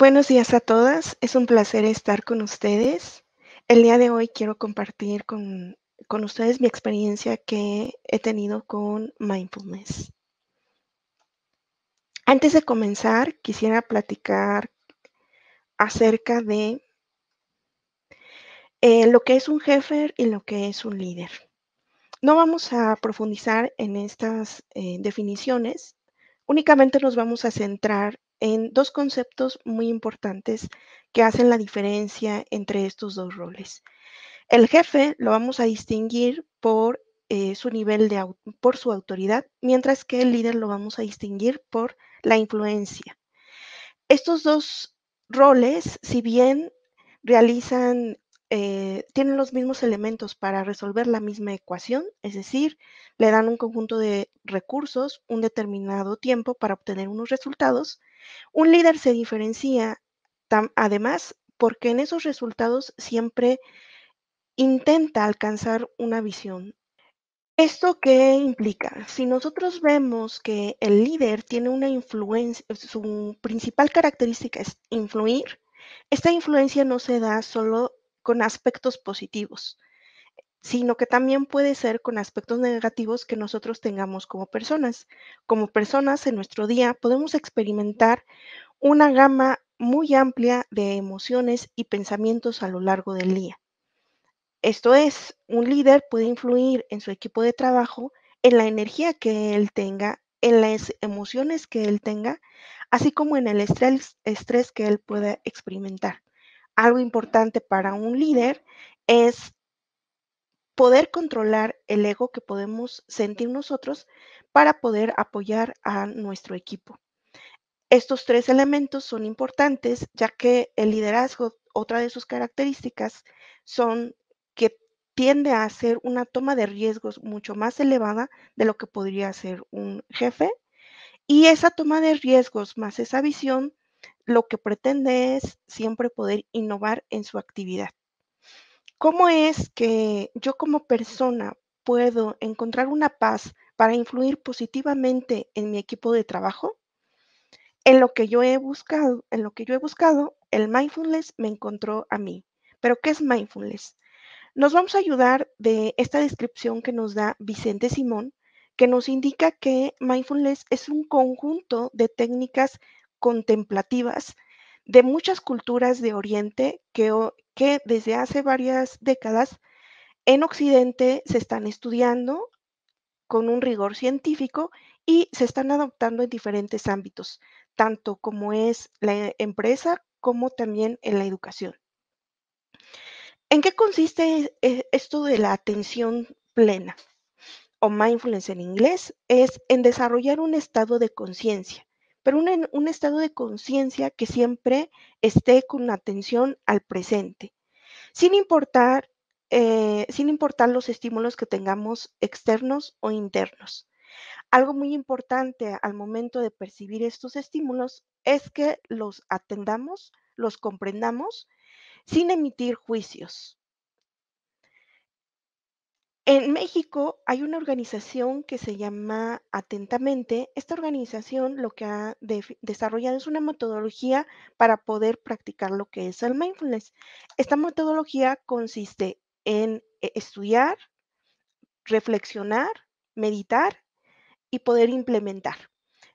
Buenos días a todas, es un placer estar con ustedes. El día de hoy quiero compartir con, ustedes mi experiencia que he tenido con mindfulness. Antes de comenzar, quisiera platicar acerca de eh, lo que es un jefe y lo que es un líder. No vamos a profundizar en estas eh, definiciones, únicamente nos vamos a centrar en dos conceptos muy importantes que hacen la diferencia entre estos dos roles. El jefe lo vamos a distinguir por eh, su nivel de por su autoridad, mientras que el líder lo vamos a distinguir por la influencia. Estos dos roles, si bien realizan eh, tienen los mismos elementos para resolver la misma ecuación, es decir, le dan un conjunto de recursos, un determinado tiempo para obtener unos resultados, un líder se diferencia además porque en esos resultados siempre intenta alcanzar una visión. ¿Esto qué implica? Si nosotros vemos que el líder tiene una influencia, su principal característica es influir, esta influencia no se da solo con aspectos positivos, sino que también puede ser con aspectos negativos que nosotros tengamos como personas. Como personas en nuestro día podemos experimentar una gama muy amplia de emociones y pensamientos a lo largo del día. Esto es, un líder puede influir en su equipo de trabajo, en la energía que él tenga, en las emociones que él tenga, así como en el estrés, que él pueda experimentar. Algo importante para un líder es poder controlar el ego que podemos sentir nosotros para poder apoyar a nuestro equipo. Estos tres elementos son importantes ya que el liderazgo, otra de sus características, son que tiende a hacer una toma de riesgos mucho más elevada de lo que podría ser un jefe. Y esa toma de riesgos más esa visión, lo que pretende es siempre poder innovar en su actividad. ¿Cómo es que yo como persona puedo encontrar una paz para influir positivamente en mi equipo de trabajo? En lo que yo he buscado, en lo que yo he buscado, el mindfulness me encontró a mí. Pero ¿qué es mindfulness? Nos vamos a ayudar de esta descripción que nos da Vicente Simón, que nos indica que mindfulness es un conjunto de técnicas contemplativas de muchas culturas de Oriente que, que desde hace varias décadas en Occidente se están estudiando con un rigor científico y se están adoptando en diferentes ámbitos, tanto como es la empresa como también en la educación. ¿En qué consiste e-, esto de la atención plena o mindfulness en inglés? Es en desarrollar un estado de conciencia pero un, estado de conciencia que siempre esté con atención al presente, sin importar, eh, sin importar los estímulos que tengamos externos o internos. Algo muy importante al momento de percibir estos estímulos es que los atendamos, los comprendamos, sin emitir juicios. En México hay una organización que se llama Atentamente. Esta organización lo que ha desarrollado es una metodología para poder practicar lo que es el mindfulness. Esta metodología consiste en e-, estudiar, reflexionar, meditar y poder implementar.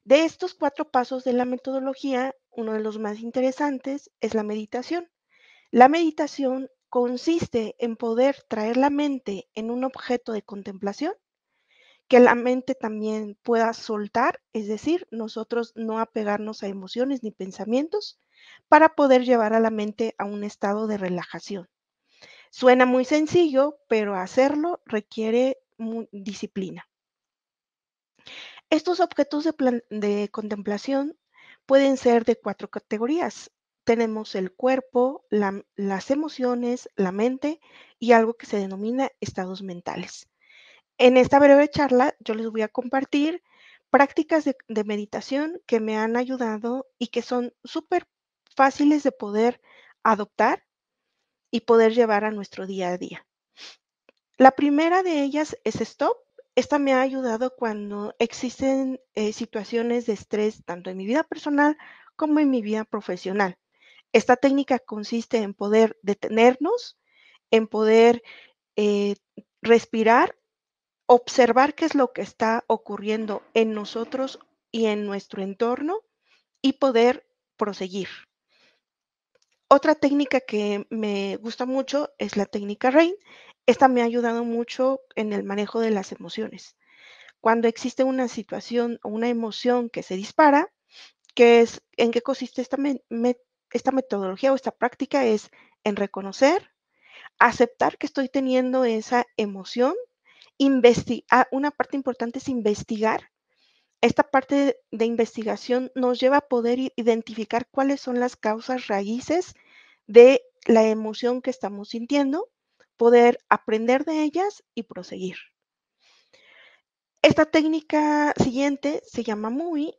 De estos cuatro pasos de la metodología, uno de los más interesantes es la meditación. La meditación consiste en poder traer la mente en un objeto de contemplación, que la mente también pueda soltar, es decir, nosotros no apegarnos a emociones ni pensamientos para poder llevar a la mente a un estado de relajación. Suena muy sencillo, pero hacerlo requiere disciplina. Estos objetos de, de contemplación pueden ser de cuatro categorías tenemos el cuerpo, las emociones, la mente y algo que se denomina estados mentales. En esta breve charla yo les voy a compartir prácticas de, meditación que me han ayudado y que son súper fáciles de poder adoptar y poder llevar a nuestro día a día. La primera de ellas es stop. Esta me ha ayudado cuando existen eh, situaciones de estrés tanto en mi vida personal como en mi vida profesional. Esta técnica consiste en poder detenernos, en poder eh, respirar, observar qué es lo que está ocurriendo en nosotros y en nuestro entorno y poder proseguir. Otra técnica que me gusta mucho es la técnica RAIN. Esta me ha ayudado mucho en el manejo de las emociones. Cuando existe una situación o una emoción que se dispara, que es, ¿en qué consiste esta me esta metodología o esta práctica es en reconocer, aceptar que estoy teniendo esa emoción, investigar, ah, una parte importante es investigar. Esta parte de investigación nos lleva a poder identificar cuáles son las causas raíces de la emoción que estamos sintiendo, poder aprender de ellas y proseguir. Esta técnica siguiente se llama MUI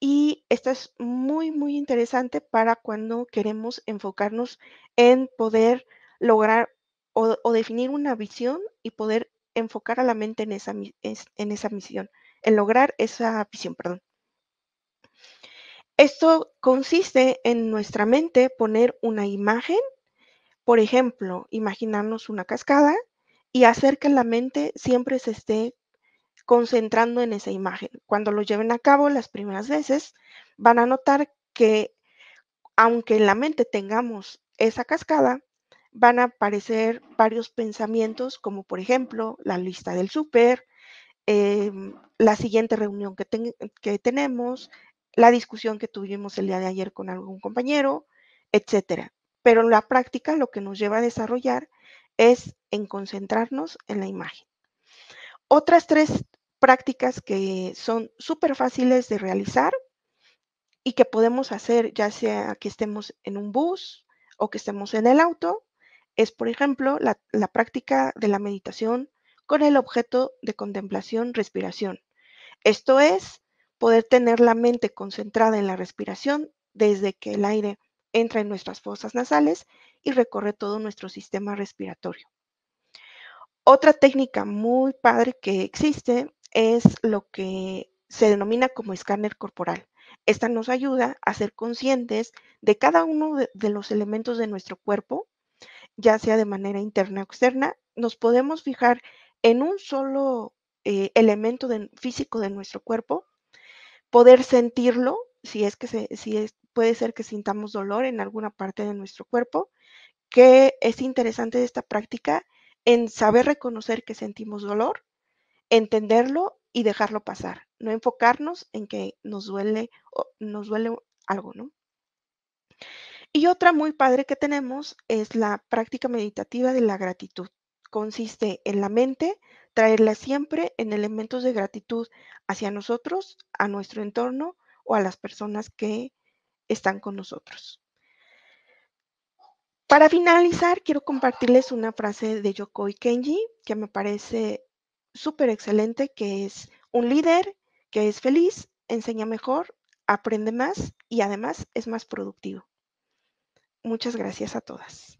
y esto es muy, muy interesante para cuando queremos enfocarnos en poder lograr o, definir una visión y poder enfocar a la mente en esa, en esa misión, en lograr esa visión, perdón. Esto consiste en nuestra mente poner una imagen, por ejemplo, imaginarnos una cascada y hacer que la mente siempre se esté concentrando en esa imagen. Cuando lo lleven a cabo las primeras veces, van a notar que aunque en la mente tengamos esa cascada, van a aparecer varios pensamientos, como por ejemplo la lista del súper, em, la siguiente reunión que, que tenemos, la discusión que tuvimos el día de ayer con algún compañero, etc. Pero en la práctica lo que nos lleva a desarrollar es en concentrarnos en la imagen. Otras tres prácticas que son súper fáciles de realizar y que podemos hacer ya sea que estemos en un bus o que estemos en el auto, es por ejemplo la, la práctica de la meditación con el objeto de contemplación respiración. Esto es poder tener la mente concentrada en la respiración desde que el aire entra en nuestras fosas nasales y recorre todo nuestro sistema respiratorio. Otra técnica muy padre que existe es lo que se denomina como escáner corporal. Esta nos ayuda a ser conscientes de cada uno de, los elementos de nuestro cuerpo, ya sea de manera interna o externa. Nos podemos fijar en un solo eh, elemento físico de nuestro cuerpo, poder sentirlo, si es que si puede ser que sintamos dolor en alguna parte de nuestro cuerpo, que es interesante esta práctica en saber reconocer que sentimos dolor entenderlo y dejarlo pasar, no enfocarnos en que nos duele, nos duele algo, ¿no? Y otra muy padre que tenemos es la práctica meditativa de la gratitud. Consiste en la mente traerla siempre en elementos de gratitud hacia nosotros, a nuestro entorno o a las personas que están con nosotros. Para finalizar, quiero compartirles una frase de Yokoi Kenji que me parece súper excelente, que es un líder, que es feliz, enseña mejor, aprende más y además es más productivo. Muchas gracias a todas.